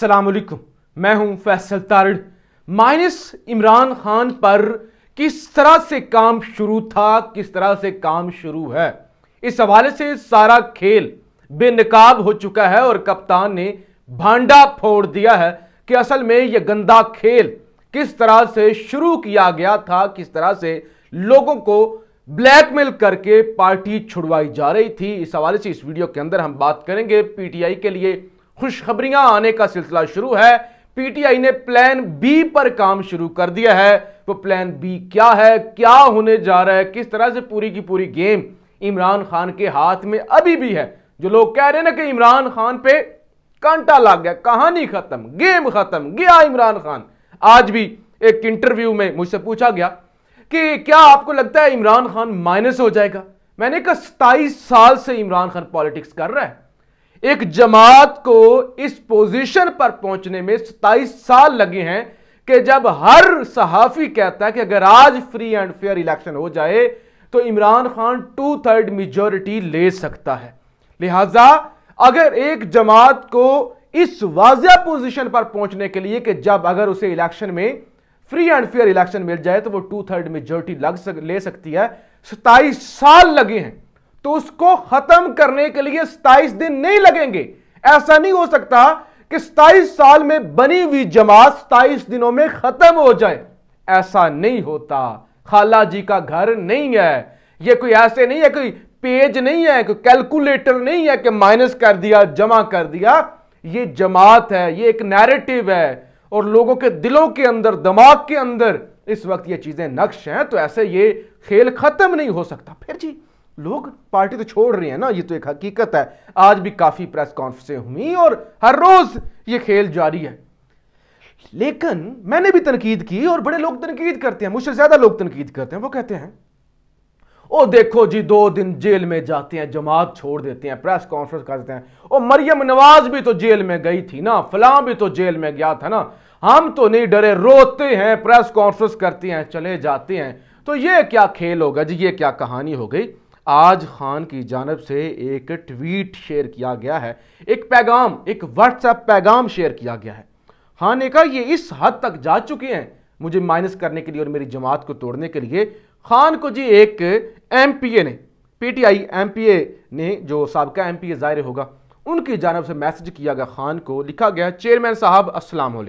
सलामकुम मैं हूं फैसल तारड़ माइनस इमरान खान पर किस तरह से काम शुरू था किस तरह से काम शुरू है इस हवाले से सारा खेल बेनकाब हो चुका है और कप्तान ने भांडा फोड़ दिया है कि असल में यह गंदा खेल किस तरह से शुरू किया गया था किस तरह से लोगों को ब्लैकमेल करके पार्टी छुड़वाई जा रही थी इस हवाले से इस वीडियो के अंदर हम बात करेंगे पीटीआई के लिए खुशखबरियां आने का सिलसिला शुरू है पीटीआई ने प्लान बी पर काम शुरू कर दिया है वो प्लान बी क्या है क्या होने जा रहा है किस तरह से पूरी की पूरी गेम इमरान खान के हाथ में अभी भी है जो लोग कह रहे हैं ना कि इमरान खान पे कांटा लग गया कहानी खत्म गेम खत्म गया इमरान खान आज भी एक इंटरव्यू में मुझसे पूछा गया कि क्या आपको लगता है इमरान खान माइनस हो जाएगा मैंने कहा सताईस साल से इमरान खान पॉलिटिक्स कर रहा है एक जमात को इस पोजीशन पर पहुंचने में सताईस साल लगे हैं कि जब हर सहाफी कहता है कि अगर आज फ्री एंड फेयर इलेक्शन हो जाए तो Imran Khan two third majority ले सकता है लिहाजा अगर एक जमात को इस वाजिया पोजीशन पर पहुंचने के लिए कि जब अगर उसे इलेक्शन में फ्री एंड फेयर इलेक्शन मिल जाए तो वो टू थर्ड मेजोरिटी लग सक, ले सकती है सताईस साल लगे हैं तो उसको खत्म करने के लिए सताइस दिन नहीं लगेंगे ऐसा नहीं हो सकता कि सताइस साल में बनी हुई जमात सताइस दिनों में खत्म हो जाए ऐसा नहीं होता खाला जी का घर नहीं है यह कोई ऐसे नहीं है कोई पेज नहीं है कोई कैलकुलेटर नहीं है कि माइनस कर दिया जमा कर दिया ये जमात है ये एक नैरेटिव है और लोगों के दिलों के अंदर दिमाग के अंदर इस वक्त ये चीजें नक्श हैं तो ऐसे ये खेल खत्म नहीं हो सकता फिर जी लोग पार्टी तो छोड़ रहे हैं ना ये तो एक हकीकत है आज भी काफी प्रेस कॉन्फ्रेंसें हुई और हर रोज ये खेल जारी है लेकिन मैंने भी तनकीद की और बड़े लोग तनकीद करते हैं मुझसे ज्यादा लोग तनकीद करते हैं वो कहते हैं ओ देखो जी दो दिन जेल में जाते हैं जमात छोड़ देते हैं प्रेस कॉन्फ्रेंस करते हैं ओ मरियम नवाज भी तो जेल में गई थी ना फलां भी तो जेल में गया था ना हम तो नहीं डरे रोते हैं प्रेस कॉन्फ्रेंस करते हैं चले जाते हैं तो ये क्या खेल होगा जी ये क्या कहानी हो गई आज खान की जानब से एक ट्वीट शेयर किया गया है एक पैगाम एक व्हाट्सएप पैगाम शेयर किया गया है खान ने कहा ये इस हद तक जा चुके हैं मुझे माइनस करने के लिए और मेरी जमात को तोड़ने के लिए खान को जी एक एम पी ए ने P T I M P A ने जो सबका एम पी ए ज़ाहिर होगा उनकी जानब से मैसेज किया गया खान को लिखा गया चेयरमैन साहब अस्सलाम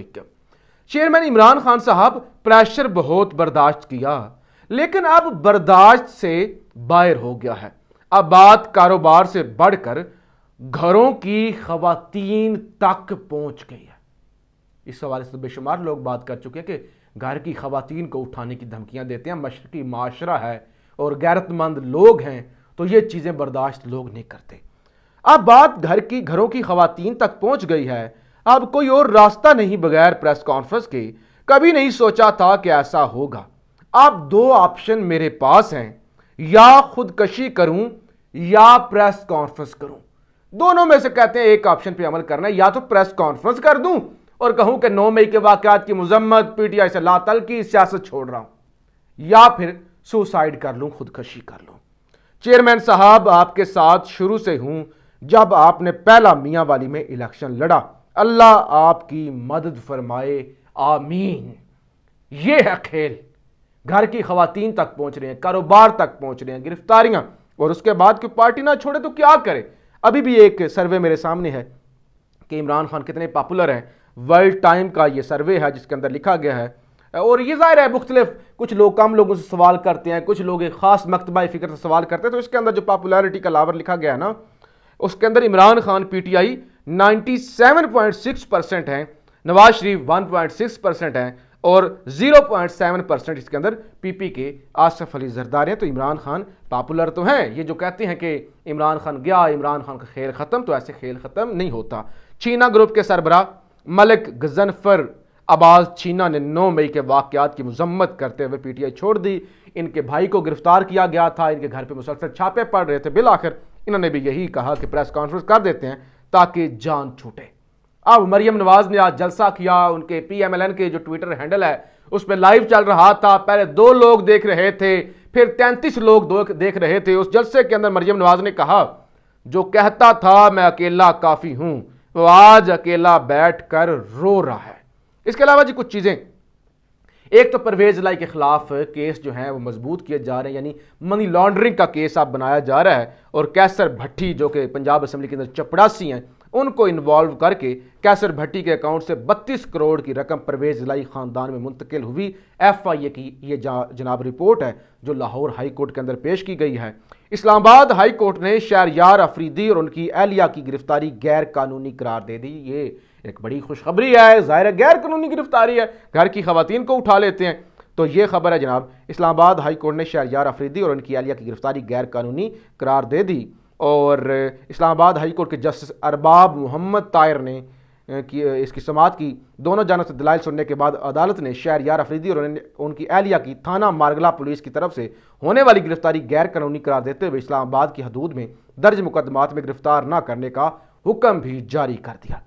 चेयरमैन इमरान खान साहब प्रेशर बहुत बर्दाश्त किया लेकिन अब बर्दाश्त से बाहर हो गया है अब बात कारोबार से बढ़कर घरों की खातन तक पहुंच गई है इस हवाले से तो बेशुमार लोग बात कर चुके हैं कि घर की खातन को उठाने की धमकियां देते हैं मशरकी माशरा है और गैरतमंद लोग हैं तो ये चीज़ें बर्दाश्त लोग नहीं करते अब बात घर की घरों की खातन तक पहुंच गई है अब कोई और रास्ता नहीं बगैर प्रेस कॉन्फ्रेंस के कभी नहीं सोचा था कि ऐसा होगा अब दो ऑप्शन मेरे पास हैं या खुदकशी करूं या प्रेस कॉन्फ्रेंस करूं दोनों में से कहते हैं एक ऑप्शन पे अमल करना है या तो प्रेस कॉन्फ्रेंस कर दूं और कहूं कि नौ मई के वाकत की मजम्मत पीटीआई से लातल की सियासत छोड़ रहा हूं या फिर सुसाइड कर लूं खुदकशी कर लूं चेयरमैन साहब आपके साथ शुरू से हूं जब आपने पहला मियाँ वाली में इलेक्शन लड़ा अल्लाह आपकी मदद फरमाए आमीन ये है खेल घर की खातन तक पहुंच रही हैं कारोबार तक पहुंच रही हैं गिरफ्तारियां और उसके बाद क्यों पार्टी ना छोड़े तो क्या करे अभी भी एक सर्वे मेरे सामने है कि इमरान खान कितने पॉपुलर हैं वर्ल्ड टाइम का ये सर्वे है जिसके अंदर लिखा गया है और ये ज़ाहिर है मुख्तलिफ कुछ लोग कम लोगों से सवाल करते हैं कुछ लोग एक ख़ास मकतबाई फ़िक्र से सवाल करते हैं तो इसके अंदर जो पॉपुलरिटी का लावर लिखा गया है ना उसके अंदर Imran Khan P T I ninety seven point six percent हैं Nawaz Sharif one point six percent हैं और 0.7 परसेंट इसके अंदर पीपी के आसफ अली जरदार हैं तो इमरान खान पॉपुलर तो हैं ये जो कहते हैं कि इमरान खान गया इमरान खान का खेल ख़त्म तो ऐसे खेल ख़त्म नहीं होता चीना ग्रुप के सरबराह मलिक गजनफर अबाज चीना ने 9 मई के वाक़ात की मजम्मत करते हुए पीटीआई छोड़ दी इनके भाई को गिरफ्तार किया गया था इनके घर पर मुसलसल छापे पड़ रहे थे बिल आखिर इन्होंने भी यही कहा कि प्रेस कॉन्फ्रेंस कर देते हैं ताकि जान छूटे अब मरियम नवाज ने आज जलसा किया उनके पीएमएलएन के जो ट्विटर हैंडल है उस पर लाइव चल रहा था पहले दो लोग देख रहे थे फिर तैंतीस लोग देख रहे थे उस जलसे के अंदर मरियम नवाज ने कहा जो कहता था मैं अकेला काफ़ी हूं वो आज अकेला बैठ कर रो रहा है इसके अलावा जी कुछ चीज़ें एक तो परवेज लाई के ख़िलाफ़ केस जो है वो मजबूत किए जा रहे हैं यानी मनी लॉन्ड्रिंग का केस आप बनाया जा रहा है और कैसर भट्टी जो कि पंजाब असम्बली के अंदर चपड़ासी हैं उनको इन्वॉल्व करके कैसर भट्टी के अकाउंट से 32 करोड़ की रकम परवेज लाई खानदान में मुंतकिल हुई एफआईए की ये जनाब रिपोर्ट है जो लाहौर हाई कोर्ट के अंदर पेश की गई है इस्लामाबाद हाई कोर्ट ने यार अफरीदी और उनकी एहलिया की गिरफ्तारी गैर कानूनी करार दे दी ये एक बड़ी खुशखबरी है ज़ाहिर गैर कानूनी गिरफ्तारी है घर की खातन को उठा लेते हैं तो ये खबर है जनाब इस्लामाबाद हाई कोर्ट ने यार अफरीदी और उनकी एहलिया की गिरफ्तारी गैर कानूनी करार दे दी और इस्लामाबाद हाई कोर्ट के जस्टिस अरबाब मोहम्मद तायर ने की इसकी समात की दोनों जानब से दलाइल सुनने के बाद अदालत ने शहर यार अफरीदी और उनकी एहलिया की थाना मारगला पुलिस की तरफ से होने वाली गिरफ्तारी गैर कानूनी करार देते हुए इस्लामाबाद की हदूद में दर्ज मुकदमात में गिरफ्तार न करने का हुक्म भी जारी कर दिया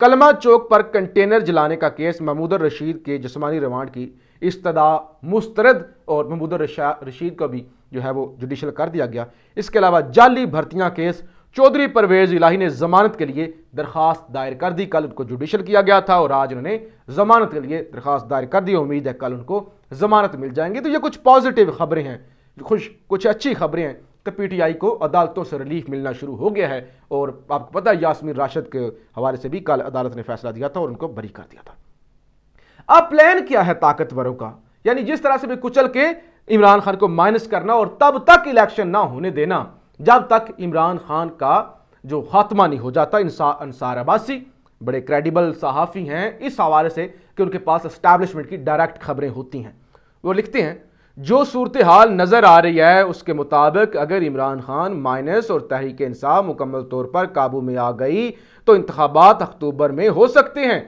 कलमा चौक पर कंटेनर जलाने का केस महमूदर रशीद के जिसमानी रिमांड की इस्तः मुस्तरद और महमूदर रशीद को भी जो है वो जुडिशल कर दिया गया इसके अलावा जाली भर्तियाँ केस चौधरी परवेज इलाही ने जमानत के लिए दरखास्त दायर कर दी कल उनको जुडिशल किया गया था और आज उन्होंने जमानत के लिए दरखास्त दायर कर दी उम्मीद है कल उनको जमानत मिल जाएंगी तो ये कुछ पॉजिटिव खबरें हैं खुश कुछ अच्छी खबरें हैं कि पीटीआई को अदालतों से रिलीफ मिलना शुरू हो गया है और आपको पता है यासमीन राशिद के हवाले से भी कल अदालत ने फैसला दिया था और उनको बरी कर दिया था अब प्लान क्या है ताकतवरों का यानी जिस तरह से भी कुचल के इमरान खान को माइनस करना और तब तक इलेक्शन ना होने देना जब तक इमरान खान का जो खात्मा नहीं हो जाता अंसार अब्बासी बड़े क्रेडिबल सहाफ़ी हैं इस हवाले से कि उनके पास इस्टेबलिशमेंट की डायरेक्ट खबरें होती हैं वो लिखते हैं जो सूरत हाल नज़र आ रही है उसके मुताबिक अगर इमरान खान माइनस और तहरीक इंसाफ मुकम्मल तौर पर काबू में आ गई तो इंतबात अक्टूबर में हो सकते हैं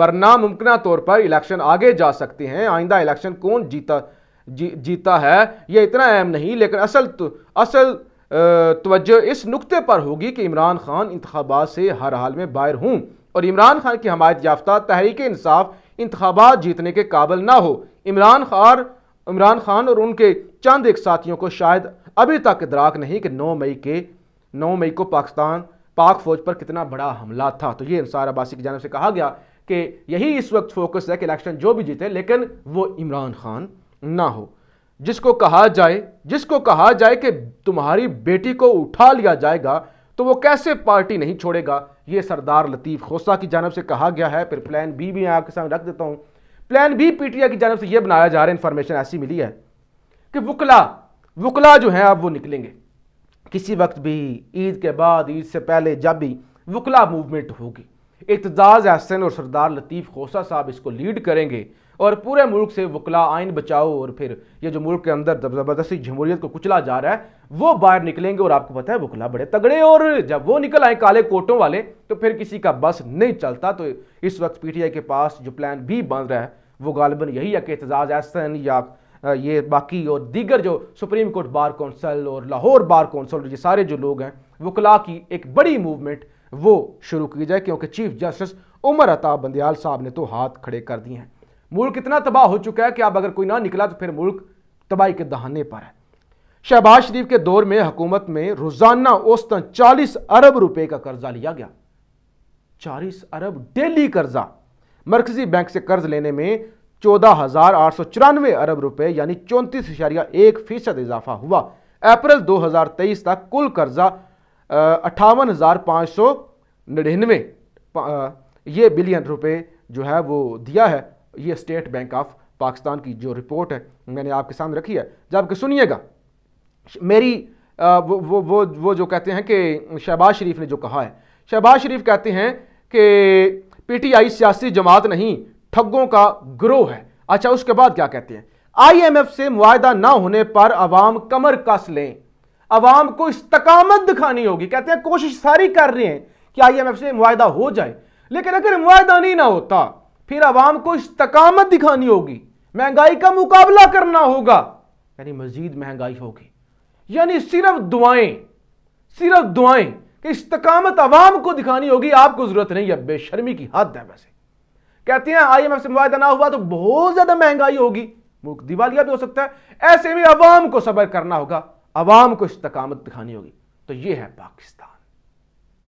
वरना मुमकिन तौर पर इलेक्शन आगे जा सकते हैं आइंदा इलेक्शन कौन जीता जी जीता है यह इतना अहम नहीं लेकिन असल तो असल तोज्जो इस नुक्ते पर होगी कि इमरान खान इंतबात से हर हाल में बाहर हूँ और इमरान खान की हमायत याफ्ता तहरीक इंसाफ इंतबात जीतने के काबिल ना हो इमरान खान इमरान खान और उनके चंद एक साथियों को शायद अभी तक इदराक नहीं कि 9 मई के 9 मई को पाकिस्तान पाक फौज पर कितना बड़ा हमला था तो ये इंसार अब्बासी की जानब से कहा गया कि यही इस वक्त फोकस है कि इलेक्शन जो भी जीते लेकिन वो इमरान खान ना हो जिसको कहा जाए जिसको कहा जाए कि तुम्हारी बेटी को उठा लिया जाएगा तो वो कैसे पार्टी नहीं छोड़ेगा ये सरदार लतीफ़ खोसा की जानब से कहा गया है फिर प्लान बी भी आपके सामने रख देता हूँ प्लान बी पीटीआई की जानब से ये बनाया जा रहा है इन्फॉर्मेशन ऐसी मिली है कि वकला वकला जो है आप वो निकलेंगे किसी वक्त भी ईद के बाद ईद से पहले जब भी वकला मूवमेंट होगी एतजाज़ एहसन और सरदार लतीफ़ खोसा साहब इसको लीड करेंगे और पूरे मुल्क से वकला आइन बचाओ और फिर ये जो मुल्क के अंदर ज़बरदस्ती जमहूरियत को कुचला जा रहा है वो बाहर निकलेंगे और आपको पता है वकला बड़े तगड़े और जब वो निकल आए काले कोटों वाले तो फिर किसी का बस नहीं चलता तो इस वक्त पीटीआई के पास जो प्लान भी बन रहा है वो गालबन यही है कि एतजाज़ एहसन या ये बाकी और दीगर जो सुप्रीम कोर्ट बार कौंसल और लाहौर बार कौंसल ये सारे जो लोग हैं वकला की एक बड़ी मूवमेंट वो शुरू की जाए क्योंकि चीफ जस्टिस उमर अताब बंदयाल साहब ने तो हाथ खड़े कर दिए हैं मुल्क इतना तबाह हो चुका है कि अब अगर कोई ना निकला तो फिर मुल्क तबाही के दहाने पर है शहबाज शरीफ के दौर में हुकूमत में रोजाना औसतन 40 अरब रुपए का कर्जा लिया गया 40 अरब डेली कर्जा मरकजी बैंक से कर्ज लेने में चौदह हजार आठ सौ चौरानवे अरब रुपए यानी चौंतीस इशारिया एक फीसद इजाफा हुआ अप्रैल 2023 तक कुल कर्जा अट्ठावन हजार पांच सौ निन्यानवे ये बिलियन रुपए जो है वो दिया है ये स्टेट बैंक ऑफ पाकिस्तान की जो रिपोर्ट है मैंने आपके सामने रखी है जबकि सुनिएगा मेरी वो वो वो वो जो कहते हैं कि शहबाज शरीफ ने जो कहा है शहबाज शरीफ कहते हैं कि पीटीआई सियासी जमात नहीं ठगों का ग्रोह है अच्छा उसके बाद क्या कहते हैं आईएमएफ से मुआदा ना होने पर अवाम कमर कस लें अवाम को इस्तकामत दिखानी होगी कहते हैं कोशिश सारी कर रहे हैं कि आईएमएफ से मुआदा हो जाए लेकिन अगर मुआदा नहीं ना होता फिर आवाम को इस्तकामत दिखानी होगी महंगाई का मुकाबला करना होगा यानी मजीद महंगाई होगी यानी सिर्फ दुआएं सिर्फ दुआएं कि इस्तकामत आवाम को दिखानी होगी आपको जरूरत नहीं है बेशर्मी की हद है वैसे कहते हैं आई एम एफ से मुआदा ना हुआ तो बहुत ज्यादा महंगाई होगी मुल्क दिवालिया भी हो सकता है ऐसे में आवाम को सबर करना होगा आवाम को इस्तकामत दिखानी होगी तो ये है पाकिस्तान